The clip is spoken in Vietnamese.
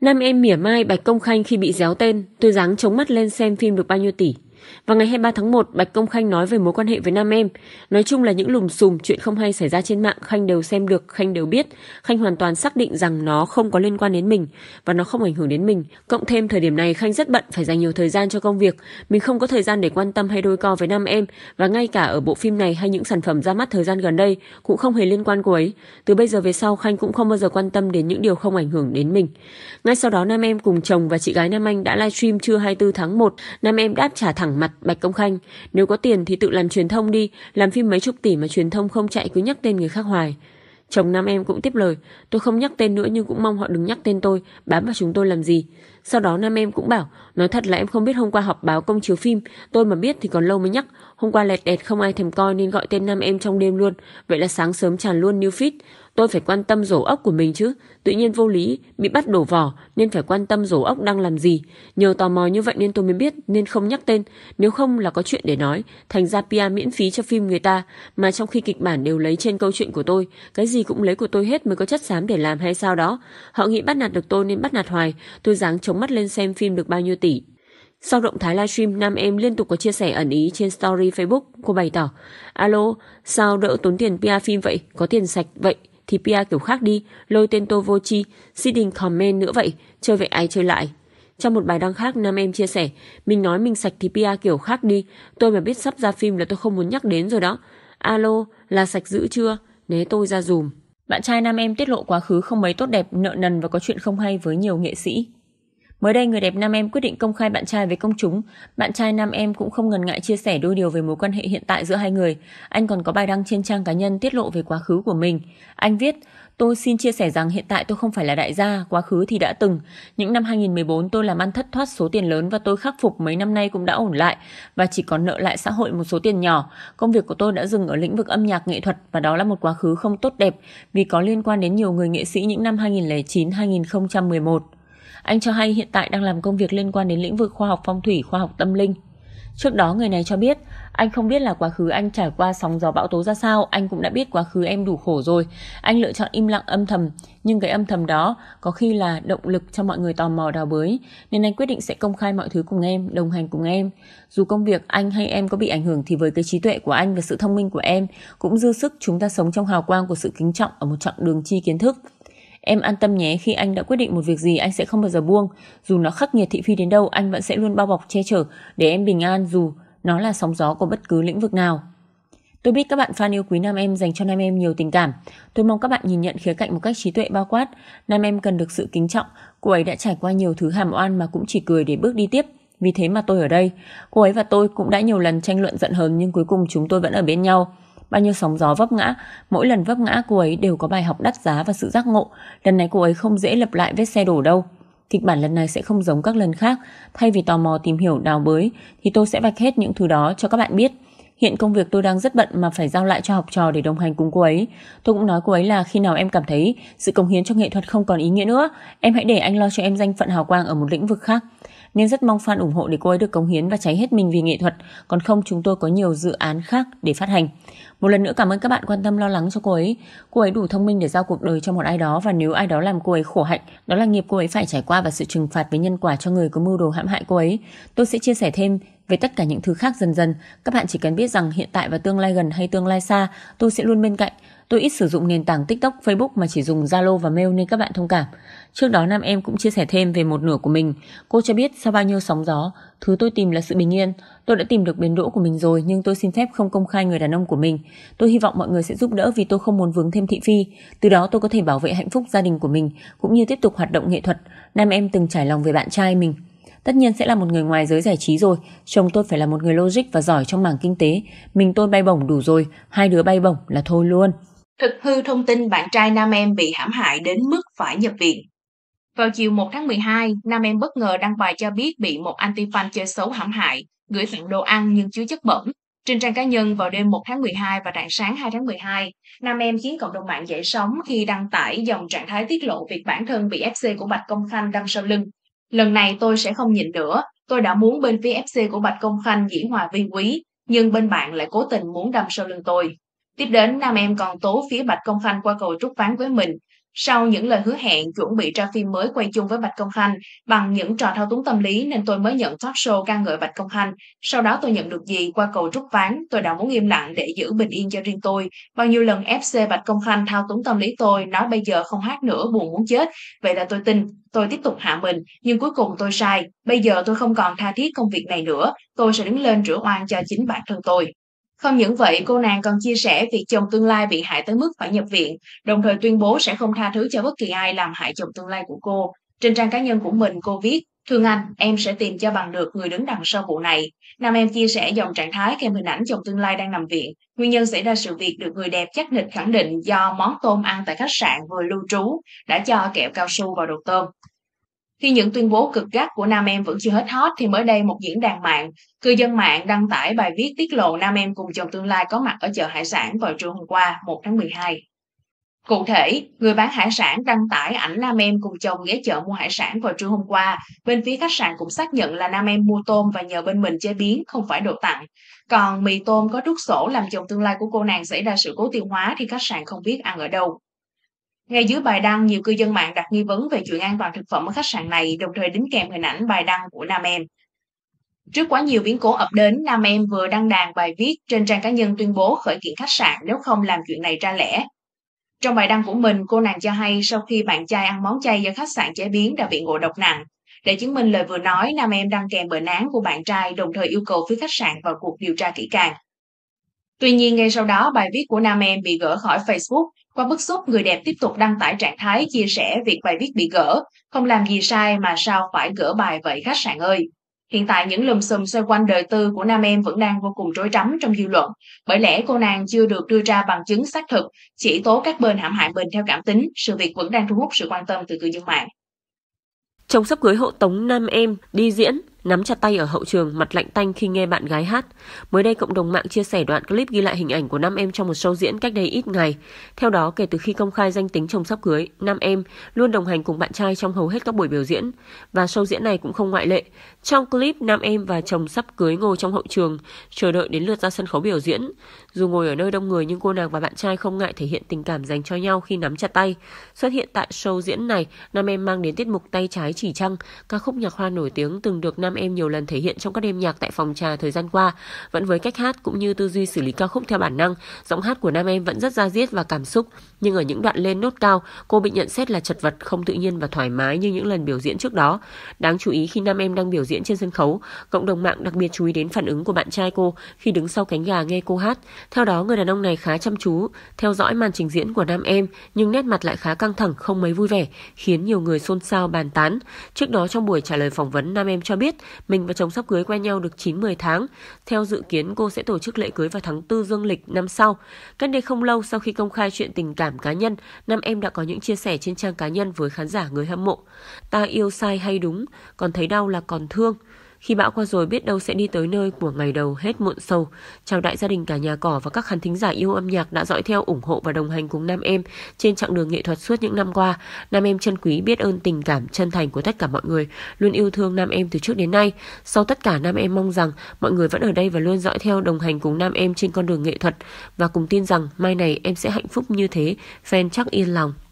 Nam em mỉa mai Bạch Công Khanh khi bị déo tên, tôi dáng chống mắt lên xem phim được bao nhiêu tỷ vào ngày 23 tháng 1, Bạch Công Khanh nói về mối quan hệ với Nam Em. Nói chung là những lùm xùm chuyện không hay xảy ra trên mạng Khanh đều xem được, Khanh đều biết. Khanh hoàn toàn xác định rằng nó không có liên quan đến mình và nó không ảnh hưởng đến mình. Cộng thêm thời điểm này Khanh rất bận phải dành nhiều thời gian cho công việc. Mình không có thời gian để quan tâm hay đôi co với Nam Em và ngay cả ở bộ phim này hay những sản phẩm ra mắt thời gian gần đây cũng không hề liên quan cô ấy. Từ bây giờ về sau Khanh cũng không bao giờ quan tâm đến những điều không ảnh hưởng đến mình. Ngay sau đó Nam Em cùng chồng và chị gái Nam Anh đã livestream trưa 24 tháng 1. Nam Em đáp trả thẳng thẳng mặt Bạch Công Khanh, nếu có tiền thì tự làm truyền thông đi, làm phim mấy chục tỷ mà truyền thông không chạy cứ nhắc tên người khác hoài. Chồng nam em cũng tiếp lời, tôi không nhắc tên nữa nhưng cũng mong họ đừng nhắc tên tôi, bám vào chúng tôi làm gì. Sau đó nam em cũng bảo, nói thật là em không biết hôm qua họp báo công chiếu phim, tôi mà biết thì còn lâu mới nhắc. Hôm qua lẹt đẹt không ai thèm coi nên gọi tên nam em trong đêm luôn, vậy là sáng sớm tràn luôn new feed. Tôi phải quan tâm rổ ốc của mình chứ. Tự nhiên vô lý, bị bắt đổ vỏ nên phải quan tâm rổ ốc đang làm gì. Nhờ tò mò như vậy nên tôi mới biết nên không nhắc tên. Nếu không là có chuyện để nói. Thành ra Pia miễn phí cho phim người ta. Mà trong khi kịch bản đều lấy trên câu chuyện của tôi. Cái gì cũng lấy của tôi hết mới có chất xám để làm hay sao đó. Họ nghĩ bắt nạt được tôi nên bắt nạt hoài. Tôi dáng chống mắt lên xem phim được bao nhiêu tỷ. Sau động thái livestream, nam em liên tục có chia sẻ ẩn ý trên story Facebook. Cô bày tỏ, alo, sao đỡ tốn tiền PR phim vậy? Có tiền sạch vậy? thì PR kiểu khác đi, lôi tên Tô Vô Chi, sitting comment nữa vậy, chơi vậy ai chơi lại. Trong một bài đăng khác, nam em chia sẻ, mình nói mình sạch thì PR kiểu khác đi, tôi mà biết sắp ra phim là tôi không muốn nhắc đến rồi đó. Alo, là sạch giữ chưa? Né tôi ra dùm. Bạn trai nam em tiết lộ quá khứ không mấy tốt đẹp, nợ nần và có chuyện không hay với nhiều nghệ sĩ. Mới đây, người đẹp nam em quyết định công khai bạn trai với công chúng. Bạn trai nam em cũng không ngần ngại chia sẻ đôi điều về mối quan hệ hiện tại giữa hai người. Anh còn có bài đăng trên trang cá nhân tiết lộ về quá khứ của mình. Anh viết, Tôi xin chia sẻ rằng hiện tại tôi không phải là đại gia, quá khứ thì đã từng. Những năm 2014 tôi làm ăn thất thoát số tiền lớn và tôi khắc phục mấy năm nay cũng đã ổn lại và chỉ còn nợ lại xã hội một số tiền nhỏ. Công việc của tôi đã dừng ở lĩnh vực âm nhạc nghệ thuật và đó là một quá khứ không tốt đẹp vì có liên quan đến nhiều người nghệ sĩ những năm 2009-2011. Anh cho hay hiện tại đang làm công việc liên quan đến lĩnh vực khoa học phong thủy, khoa học tâm linh. Trước đó người này cho biết, anh không biết là quá khứ anh trải qua sóng gió bão tố ra sao, anh cũng đã biết quá khứ em đủ khổ rồi. Anh lựa chọn im lặng âm thầm, nhưng cái âm thầm đó có khi là động lực cho mọi người tò mò đào bới, nên anh quyết định sẽ công khai mọi thứ cùng em, đồng hành cùng em. Dù công việc anh hay em có bị ảnh hưởng thì với cái trí tuệ của anh và sự thông minh của em cũng dư sức chúng ta sống trong hào quang của sự kính trọng ở một chặng đường chi kiến thức. Em an tâm nhé khi anh đã quyết định một việc gì anh sẽ không bao giờ buông. Dù nó khắc nghiệt thị phi đến đâu anh vẫn sẽ luôn bao bọc che chở để em bình an dù nó là sóng gió của bất cứ lĩnh vực nào. Tôi biết các bạn fan yêu quý Nam Em dành cho Nam Em nhiều tình cảm. Tôi mong các bạn nhìn nhận khía cạnh một cách trí tuệ bao quát. Nam Em cần được sự kính trọng. Cô ấy đã trải qua nhiều thứ hàm oan mà cũng chỉ cười để bước đi tiếp. Vì thế mà tôi ở đây. Cô ấy và tôi cũng đã nhiều lần tranh luận giận hờn nhưng cuối cùng chúng tôi vẫn ở bên nhau bao nhiêu sóng gió vấp ngã, mỗi lần vấp ngã cô ấy đều có bài học đắt giá và sự giác ngộ. Lần này cô ấy không dễ lập lại vết xe đổ đâu. Kịch bản lần này sẽ không giống các lần khác, thay vì tò mò tìm hiểu đào bới thì tôi sẽ vạch hết những thứ đó cho các bạn biết. Hiện công việc tôi đang rất bận mà phải giao lại cho học trò để đồng hành cùng cô ấy. Tôi cũng nói cô ấy là khi nào em cảm thấy sự cống hiến cho nghệ thuật không còn ý nghĩa nữa, em hãy để anh lo cho em danh phận hào quang ở một lĩnh vực khác nên rất mong fan ủng hộ để cô ấy được cống hiến và cháy hết mình vì nghệ thuật. Còn không chúng tôi có nhiều dự án khác để phát hành. Một lần nữa cảm ơn các bạn quan tâm lo lắng cho cô ấy. Cô ấy đủ thông minh để giao cuộc đời cho một ai đó và nếu ai đó làm cô ấy khổ hạnh, đó là nghiệp cô ấy phải trải qua và sự trừng phạt với nhân quả cho người có mưu đồ hãm hại cô ấy. Tôi sẽ chia sẻ thêm về tất cả những thứ khác dần dần. Các bạn chỉ cần biết rằng hiện tại và tương lai gần hay tương lai xa, tôi sẽ luôn bên cạnh. Tôi ít sử dụng nền tảng TikTok, Facebook mà chỉ dùng Zalo và mail nên các bạn thông cảm. Trước đó nam em cũng chia sẻ thêm về một nửa của mình. Cô cho biết sau bao nhiêu sóng gió, thứ tôi tìm là sự bình yên. Tôi đã tìm được bến đỗ của mình rồi nhưng tôi xin phép không công khai người đàn ông của mình. Tôi hy vọng mọi người sẽ giúp đỡ vì tôi không muốn vướng thêm thị phi. Từ đó tôi có thể bảo vệ hạnh phúc gia đình của mình cũng như tiếp tục hoạt động nghệ thuật. Nam em từng trải lòng về bạn trai mình tất nhiên sẽ là một người ngoài giới giải trí rồi. Chồng tôi phải là một người logic và giỏi trong mảng kinh tế. Mình tôi bay bổng đủ rồi, hai đứa bay bổng là thôi luôn thực hư thông tin bạn trai nam em bị hãm hại đến mức phải nhập viện. Vào chiều 1 tháng 12, nam em bất ngờ đăng bài cho biết bị một anti-fan chơi xấu hãm hại, gửi tặng đồ ăn nhưng chứa chất bẩn. Trên trang cá nhân vào đêm 1 tháng 12 và rạng sáng 2 tháng 12, nam em khiến cộng đồng mạng dậy sóng khi đăng tải dòng trạng thái tiết lộ việc bản thân bị FC của Bạch Công Khanh đâm sau lưng. Lần này tôi sẽ không nhịn nữa, tôi đã muốn bên phía FC của Bạch Công Khanh diễn hòa viên quý, nhưng bên bạn lại cố tình muốn đâm sau lưng tôi. Tiếp đến, nam em còn tố phía Bạch Công Khanh qua cầu trúc ván với mình. Sau những lời hứa hẹn chuẩn bị ra phim mới quay chung với Bạch Công Khanh, bằng những trò thao túng tâm lý nên tôi mới nhận talk show ca ngợi Bạch Công Khanh. Sau đó tôi nhận được gì qua cầu trúc ván, tôi đã muốn im lặng để giữ bình yên cho riêng tôi. Bao nhiêu lần FC Bạch Công Khanh thao túng tâm lý tôi, nói bây giờ không hát nữa buồn muốn chết. Vậy là tôi tin, tôi tiếp tục hạ mình, nhưng cuối cùng tôi sai. Bây giờ tôi không còn tha thiết công việc này nữa, tôi sẽ đứng lên rửa oan cho chính bản thân tôi. Không những vậy, cô nàng còn chia sẻ việc chồng tương lai bị hại tới mức phải nhập viện, đồng thời tuyên bố sẽ không tha thứ cho bất kỳ ai làm hại chồng tương lai của cô. Trên trang cá nhân của mình, cô viết, Thương anh, em sẽ tìm cho bằng được người đứng đằng sau vụ này. Nam em chia sẻ dòng trạng thái kèm hình ảnh chồng tương lai đang nằm viện. Nguyên nhân xảy ra sự việc được người đẹp chắc nịch khẳng định do món tôm ăn tại khách sạn vừa lưu trú đã cho kẹo cao su vào đồ tôm. Khi những tuyên bố cực gắt của Nam Em vẫn chưa hết hot thì mới đây một diễn đàn mạng, cư dân mạng đăng tải bài viết tiết lộ Nam Em cùng chồng tương lai có mặt ở chợ hải sản vào trưa hôm qua 1 tháng 12. Cụ thể, người bán hải sản đăng tải ảnh Nam Em cùng chồng ghé chợ mua hải sản vào trưa hôm qua. Bên phía khách sạn cũng xác nhận là Nam Em mua tôm và nhờ bên mình chế biến, không phải đồ tặng. Còn mì tôm có trút sổ làm chồng tương lai của cô nàng xảy ra sự cố tiêu hóa thì khách sạn không biết ăn ở đâu. Ngay dưới bài đăng, nhiều cư dân mạng đặt nghi vấn về chuyện an toàn thực phẩm ở khách sạn này, đồng thời đính kèm hình ảnh bài đăng của Nam Em. Trước quá nhiều biến cố ập đến, Nam Em vừa đăng đàn bài viết trên trang cá nhân tuyên bố khởi kiện khách sạn nếu không làm chuyện này ra lẽ. Trong bài đăng của mình, cô nàng cho hay sau khi bạn trai ăn món chay do khách sạn chế biến đã bị ngộ độc nặng. Để chứng minh lời vừa nói, Nam Em đăng kèm bệnh án của bạn trai đồng thời yêu cầu phía khách sạn vào cuộc điều tra kỹ càng. Tuy nhiên ngay sau đó bài viết của Nam Em bị gỡ khỏi Facebook qua bức xúc, người đẹp tiếp tục đăng tải trạng thái chia sẻ việc bài viết bị gỡ, không làm gì sai mà sao phải gỡ bài vậy khách sạn ơi. Hiện tại những lùm xùm xoay quanh đời tư của nam em vẫn đang vô cùng rối rắm trong dư luận, bởi lẽ cô nàng chưa được đưa ra bằng chứng xác thực, chỉ tố các bên hãm hại mình theo cảm tính, sự việc vẫn đang thu hút sự quan tâm từ cư dân mạng. trong sắp cưới hộ tống nam em đi diễn, nắm chặt tay ở hậu trường, mặt lạnh tanh khi nghe bạn gái hát. Mới đây, cộng đồng mạng chia sẻ đoạn clip ghi lại hình ảnh của năm em trong một show diễn cách đây ít ngày. Theo đó, kể từ khi công khai danh tính chồng sắp cưới, nam em luôn đồng hành cùng bạn trai trong hầu hết các buổi biểu diễn. Và show diễn này cũng không ngoại lệ. Trong clip, nam em và chồng sắp cưới ngồi trong hậu trường, chờ đợi đến lượt ra sân khấu biểu diễn. Dù ngồi ở nơi đông người nhưng cô nàng và bạn trai không ngại thể hiện tình cảm dành cho nhau khi nắm chặt tay. Xuất hiện tại show diễn này, nam em mang đến tiết mục tay trái chỉ trăng, ca khúc nhạc hoa nổi tiếng từng được nam nam em nhiều lần thể hiện trong các đêm nhạc tại phòng trà thời gian qua. Vẫn với cách hát cũng như tư duy xử lý ca khúc theo bản năng, giọng hát của nam em vẫn rất ra diết và cảm xúc, nhưng ở những đoạn lên nốt cao, cô bị nhận xét là chật vật, không tự nhiên và thoải mái như những lần biểu diễn trước đó. Đáng chú ý khi nam em đang biểu diễn trên sân khấu, cộng đồng mạng đặc biệt chú ý đến phản ứng của bạn trai cô khi đứng sau cánh gà nghe cô hát. Theo đó, người đàn ông này khá chăm chú theo dõi màn trình diễn của nam em, nhưng nét mặt lại khá căng thẳng, không mấy vui vẻ, khiến nhiều người xôn xao bàn tán. Trước đó trong buổi trả lời phỏng vấn, nam em cho biết mình và chồng sắp cưới quen nhau được 9-10 tháng. Theo dự kiến cô sẽ tổ chức lễ cưới vào tháng 4 dương lịch năm sau. Cách đây không lâu sau khi công khai chuyện tình cảm cá nhân, nam em đã có những chia sẻ trên trang cá nhân với khán giả người hâm mộ. Ta yêu sai hay đúng, còn thấy đau là còn thương. Khi bão qua rồi biết đâu sẽ đi tới nơi của ngày đầu hết muộn sâu. Chào đại gia đình cả nhà cỏ và các khán thính giả yêu âm nhạc đã dõi theo ủng hộ và đồng hành cùng Nam Em trên chặng đường nghệ thuật suốt những năm qua. Nam Em chân quý biết ơn tình cảm chân thành của tất cả mọi người, luôn yêu thương Nam Em từ trước đến nay. Sau tất cả Nam Em mong rằng mọi người vẫn ở đây và luôn dõi theo đồng hành cùng Nam Em trên con đường nghệ thuật và cùng tin rằng mai này em sẽ hạnh phúc như thế, fan chắc yên lòng.